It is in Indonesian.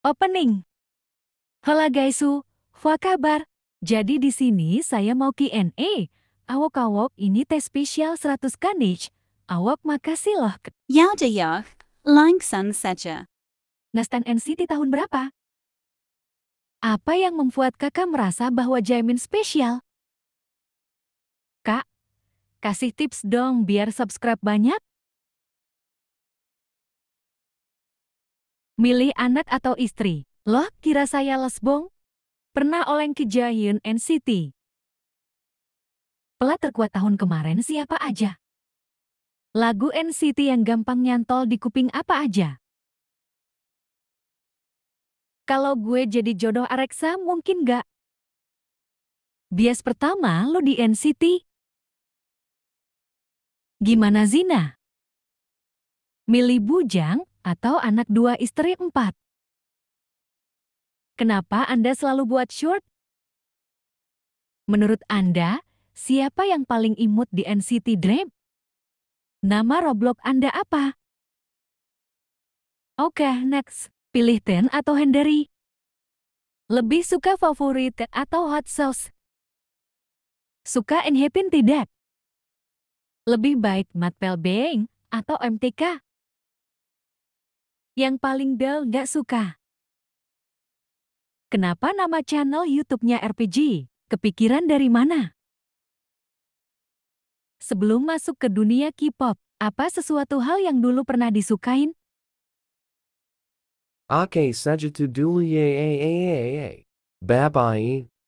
Opening. Hola guysu, apa kabar? Jadi di sini saya mau Q&A. Awok-awok ini tes spesial 100 kanich. Awok makasih loh. Ya udah ya, langsung saja. Nastan NCT tahun berapa? Apa yang membuat kakak merasa bahwa Jamin spesial? Kak, kasih tips dong biar subscribe banyak. Milih anak atau istri? Loh, kira saya lesbong? Pernah oleng ke Giant and Pelat terkuat tahun kemarin siapa aja? Lagu NCT yang gampang nyantol di kuping apa aja? Kalau gue jadi jodoh Areksa mungkin gak? Bias pertama lo di NCT. Gimana Zina? Milih Bujang atau anak dua istri empat? Kenapa Anda selalu buat short? Menurut Anda, siapa yang paling imut di NCT Dream? Nama Roblox Anda apa? Oke, okay, next. Pilih Ten atau Hendari. Lebih suka favorit atau hot sauce? Suka Enhepin tidak? Lebih baik Matpel Beng atau MTK? Yang paling Del gak suka. Kenapa nama channel YouTube-nya RPG? Kepikiran dari mana? Sebelum masuk ke dunia K-pop, apa sesuatu hal yang dulu pernah disukain? okay, saja tuh dulu ya, ya, ya. bye Babai,